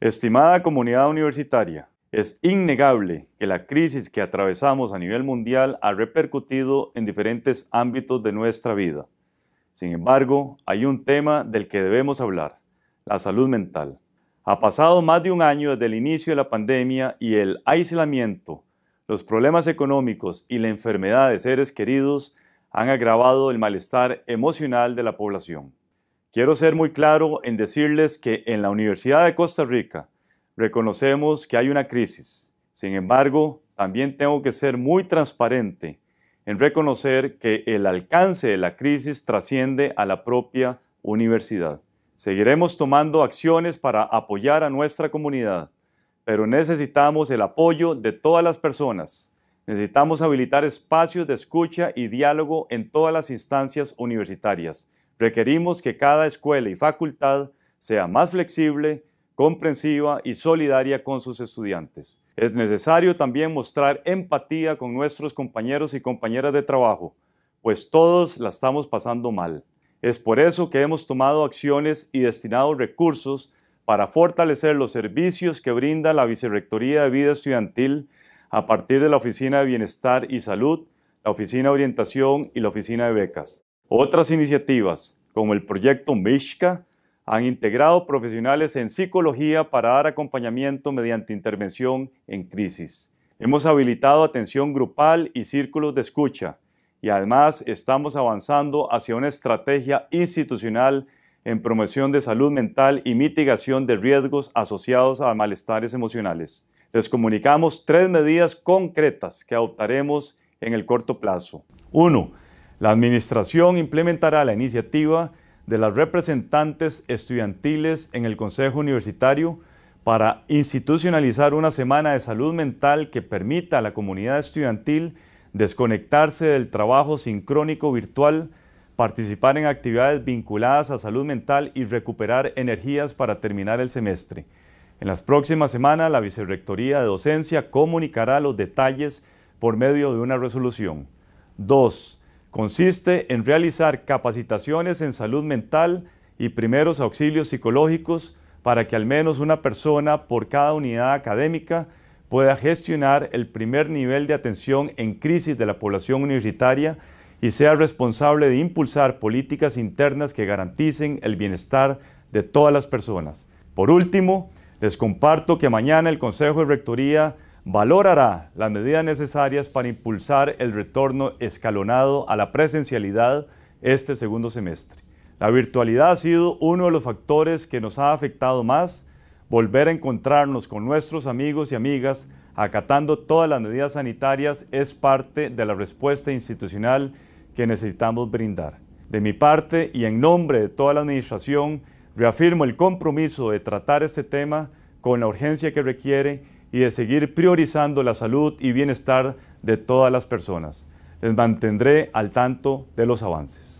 Estimada comunidad universitaria, es innegable que la crisis que atravesamos a nivel mundial ha repercutido en diferentes ámbitos de nuestra vida. Sin embargo, hay un tema del que debemos hablar, la salud mental. Ha pasado más de un año desde el inicio de la pandemia y el aislamiento, los problemas económicos y la enfermedad de seres queridos han agravado el malestar emocional de la población. Quiero ser muy claro en decirles que en la Universidad de Costa Rica reconocemos que hay una crisis. Sin embargo, también tengo que ser muy transparente en reconocer que el alcance de la crisis trasciende a la propia universidad. Seguiremos tomando acciones para apoyar a nuestra comunidad, pero necesitamos el apoyo de todas las personas. Necesitamos habilitar espacios de escucha y diálogo en todas las instancias universitarias Requerimos que cada escuela y facultad sea más flexible, comprensiva y solidaria con sus estudiantes. Es necesario también mostrar empatía con nuestros compañeros y compañeras de trabajo, pues todos la estamos pasando mal. Es por eso que hemos tomado acciones y destinado recursos para fortalecer los servicios que brinda la Vicerrectoría de Vida Estudiantil a partir de la Oficina de Bienestar y Salud, la Oficina de Orientación y la Oficina de Becas. Otras iniciativas, como el proyecto Mishka, han integrado profesionales en psicología para dar acompañamiento mediante intervención en crisis. Hemos habilitado atención grupal y círculos de escucha y además estamos avanzando hacia una estrategia institucional en promoción de salud mental y mitigación de riesgos asociados a malestares emocionales. Les comunicamos tres medidas concretas que adoptaremos en el corto plazo. 1 la Administración implementará la iniciativa de las representantes estudiantiles en el Consejo Universitario para institucionalizar una semana de salud mental que permita a la comunidad estudiantil desconectarse del trabajo sincrónico virtual, participar en actividades vinculadas a salud mental y recuperar energías para terminar el semestre. En las próximas semanas, la Vicerrectoría de Docencia comunicará los detalles por medio de una resolución. 2. Consiste en realizar capacitaciones en salud mental y primeros auxilios psicológicos para que al menos una persona por cada unidad académica pueda gestionar el primer nivel de atención en crisis de la población universitaria y sea responsable de impulsar políticas internas que garanticen el bienestar de todas las personas. Por último, les comparto que mañana el Consejo de Rectoría valorará las medidas necesarias para impulsar el retorno escalonado a la presencialidad este segundo semestre. La virtualidad ha sido uno de los factores que nos ha afectado más. Volver a encontrarnos con nuestros amigos y amigas acatando todas las medidas sanitarias es parte de la respuesta institucional que necesitamos brindar. De mi parte y en nombre de toda la Administración, reafirmo el compromiso de tratar este tema con la urgencia que requiere y de seguir priorizando la salud y bienestar de todas las personas. Les mantendré al tanto de los avances.